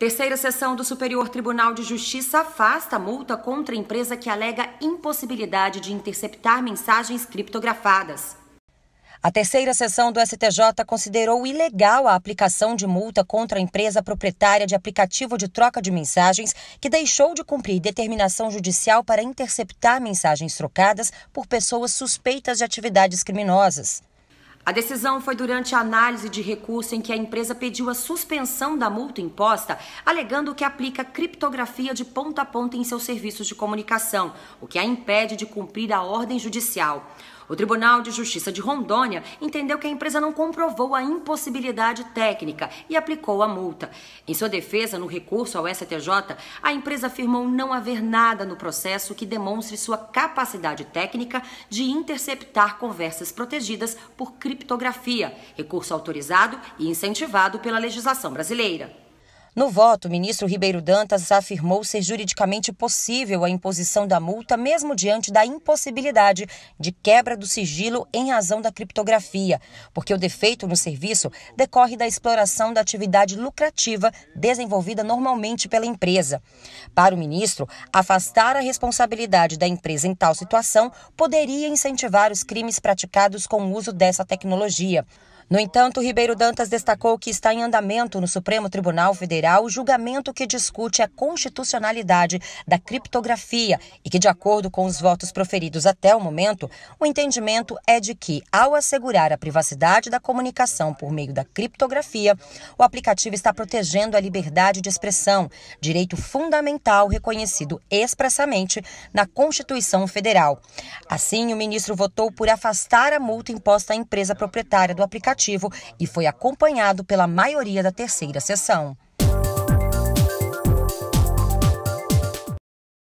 Terceira sessão do Superior Tribunal de Justiça afasta multa contra empresa que alega impossibilidade de interceptar mensagens criptografadas. A terceira sessão do STJ considerou ilegal a aplicação de multa contra a empresa proprietária de aplicativo de troca de mensagens que deixou de cumprir determinação judicial para interceptar mensagens trocadas por pessoas suspeitas de atividades criminosas. A decisão foi durante a análise de recurso em que a empresa pediu a suspensão da multa imposta, alegando que aplica criptografia de ponta a ponta em seus serviços de comunicação, o que a impede de cumprir a ordem judicial. O Tribunal de Justiça de Rondônia entendeu que a empresa não comprovou a impossibilidade técnica e aplicou a multa. Em sua defesa, no recurso ao STJ, a empresa afirmou não haver nada no processo que demonstre sua capacidade técnica de interceptar conversas protegidas por criptografia, recurso autorizado e incentivado pela legislação brasileira. No voto, o ministro Ribeiro Dantas afirmou ser juridicamente possível a imposição da multa, mesmo diante da impossibilidade de quebra do sigilo em razão da criptografia, porque o defeito no serviço decorre da exploração da atividade lucrativa desenvolvida normalmente pela empresa. Para o ministro, afastar a responsabilidade da empresa em tal situação poderia incentivar os crimes praticados com o uso dessa tecnologia. No entanto, Ribeiro Dantas destacou que está em andamento no Supremo Tribunal Federal o julgamento que discute a constitucionalidade da criptografia e que, de acordo com os votos proferidos até o momento, o entendimento é de que, ao assegurar a privacidade da comunicação por meio da criptografia, o aplicativo está protegendo a liberdade de expressão, direito fundamental reconhecido expressamente na Constituição Federal. Assim, o ministro votou por afastar a multa imposta à empresa proprietária do aplicativo legislativo e foi acompanhado pela maioria da terceira sessão.